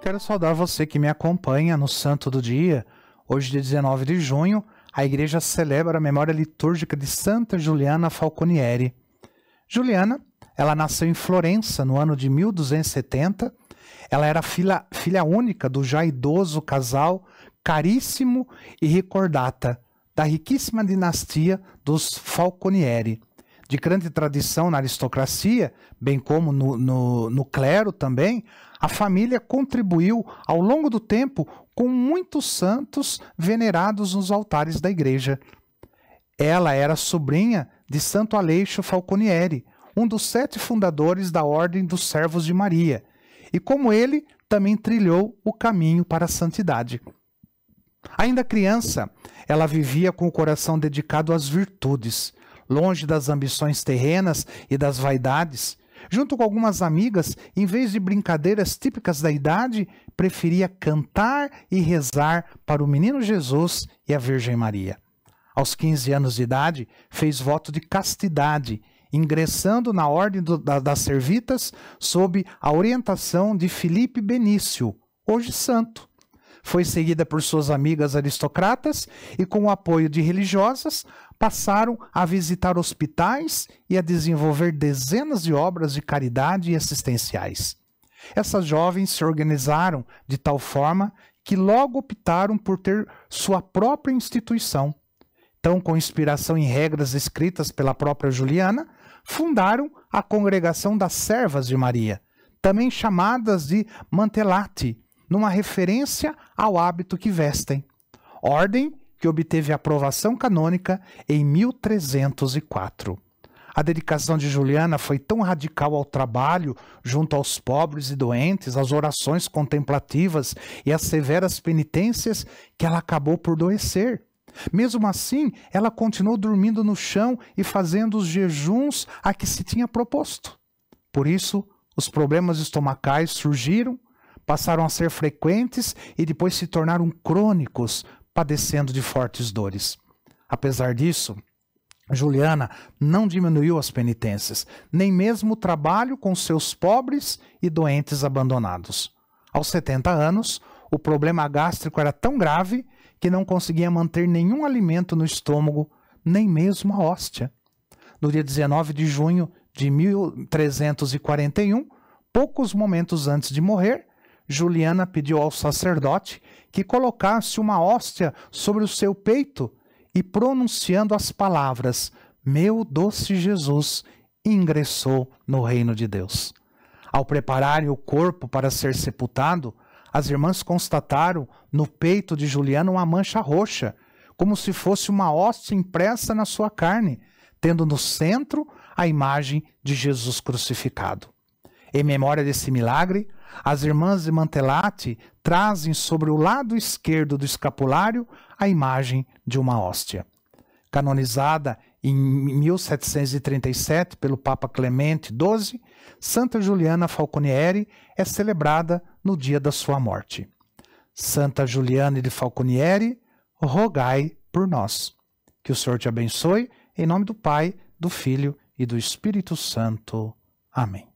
Quero saudar você que me acompanha no Santo do Dia. Hoje, dia 19 de junho, a igreja celebra a memória litúrgica de Santa Juliana Falconieri. Juliana, ela nasceu em Florença no ano de 1270. Ela era filha, filha única do já idoso casal Caríssimo e Recordata, da riquíssima dinastia dos Falconieri de grande tradição na aristocracia, bem como no, no, no clero também, a família contribuiu ao longo do tempo com muitos santos venerados nos altares da igreja. Ela era sobrinha de Santo Aleixo Falconieri, um dos sete fundadores da Ordem dos Servos de Maria, e como ele, também trilhou o caminho para a santidade. Ainda criança, ela vivia com o coração dedicado às virtudes, longe das ambições terrenas e das vaidades. Junto com algumas amigas, em vez de brincadeiras típicas da idade, preferia cantar e rezar para o menino Jesus e a Virgem Maria. Aos 15 anos de idade, fez voto de castidade, ingressando na Ordem do, da, das Servitas sob a orientação de Felipe Benício, hoje santo. Foi seguida por suas amigas aristocratas e, com o apoio de religiosas, passaram a visitar hospitais e a desenvolver dezenas de obras de caridade e assistenciais. Essas jovens se organizaram de tal forma que logo optaram por ter sua própria instituição. Então, com inspiração em regras escritas pela própria Juliana, fundaram a Congregação das Servas de Maria, também chamadas de Mantelati numa referência ao hábito que vestem, ordem que obteve aprovação canônica em 1304. A dedicação de Juliana foi tão radical ao trabalho, junto aos pobres e doentes, às orações contemplativas e às severas penitências, que ela acabou por adoecer. Mesmo assim, ela continuou dormindo no chão e fazendo os jejuns a que se tinha proposto. Por isso, os problemas estomacais surgiram passaram a ser frequentes e depois se tornaram crônicos, padecendo de fortes dores. Apesar disso, Juliana não diminuiu as penitências, nem mesmo o trabalho com seus pobres e doentes abandonados. Aos 70 anos, o problema gástrico era tão grave que não conseguia manter nenhum alimento no estômago, nem mesmo a hóstia. No dia 19 de junho de 1341, poucos momentos antes de morrer, Juliana pediu ao sacerdote que colocasse uma hóstia sobre o seu peito e, pronunciando as palavras: Meu doce Jesus, ingressou no reino de Deus. Ao prepararem o corpo para ser sepultado, as irmãs constataram no peito de Juliana uma mancha roxa, como se fosse uma hóstia impressa na sua carne, tendo no centro a imagem de Jesus crucificado. Em memória desse milagre, as irmãs de Mantelate trazem sobre o lado esquerdo do escapulário a imagem de uma hóstia. Canonizada em 1737 pelo Papa Clemente XII, Santa Juliana Falconieri é celebrada no dia da sua morte. Santa Juliana de Falconieri, rogai por nós. Que o Senhor te abençoe, em nome do Pai, do Filho e do Espírito Santo. Amém.